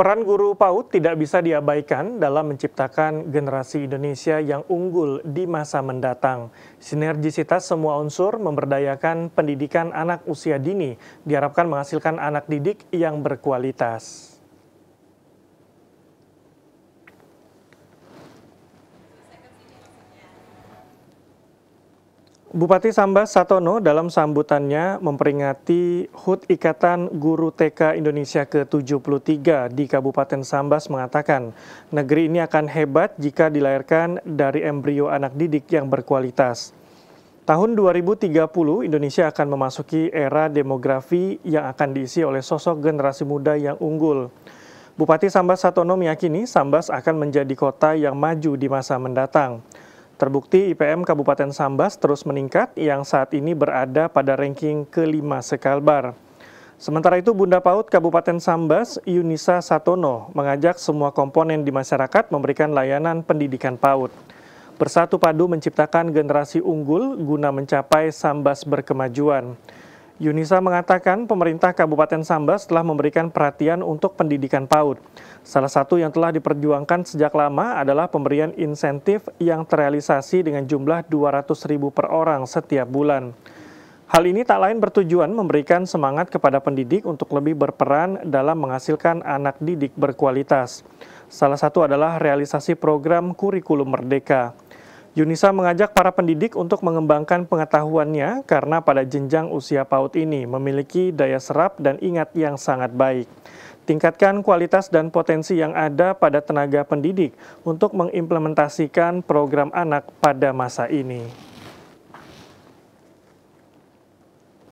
Peran guru PAUD tidak bisa diabaikan dalam menciptakan generasi Indonesia yang unggul di masa mendatang. Sinergisitas semua unsur memberdayakan pendidikan anak usia dini diharapkan menghasilkan anak didik yang berkualitas. Bupati Sambas Satono dalam sambutannya memperingati HUT Ikatan Guru TK Indonesia ke-73 di Kabupaten Sambas mengatakan, negeri ini akan hebat jika dilahirkan dari embrio anak didik yang berkualitas. Tahun 2030 Indonesia akan memasuki era demografi yang akan diisi oleh sosok generasi muda yang unggul. Bupati Sambas Satono meyakini Sambas akan menjadi kota yang maju di masa mendatang. Terbukti IPM Kabupaten Sambas terus meningkat yang saat ini berada pada ranking kelima sekalbar. Sementara itu Bunda PAUD Kabupaten Sambas, Yunisa Satono, mengajak semua komponen di masyarakat memberikan layanan pendidikan PAUD. Bersatu padu menciptakan generasi unggul guna mencapai Sambas berkemajuan. Yunisa mengatakan pemerintah Kabupaten Sambas telah memberikan perhatian untuk pendidikan PAUD. Salah satu yang telah diperjuangkan sejak lama adalah pemberian insentif yang terrealisasi dengan jumlah 200 ribu per orang setiap bulan. Hal ini tak lain bertujuan memberikan semangat kepada pendidik untuk lebih berperan dalam menghasilkan anak didik berkualitas. Salah satu adalah realisasi program Kurikulum Merdeka. Yunisa mengajak para pendidik untuk mengembangkan pengetahuannya karena pada jenjang usia PAUD ini memiliki daya serap dan ingat yang sangat baik. Tingkatkan kualitas dan potensi yang ada pada tenaga pendidik untuk mengimplementasikan program anak pada masa ini.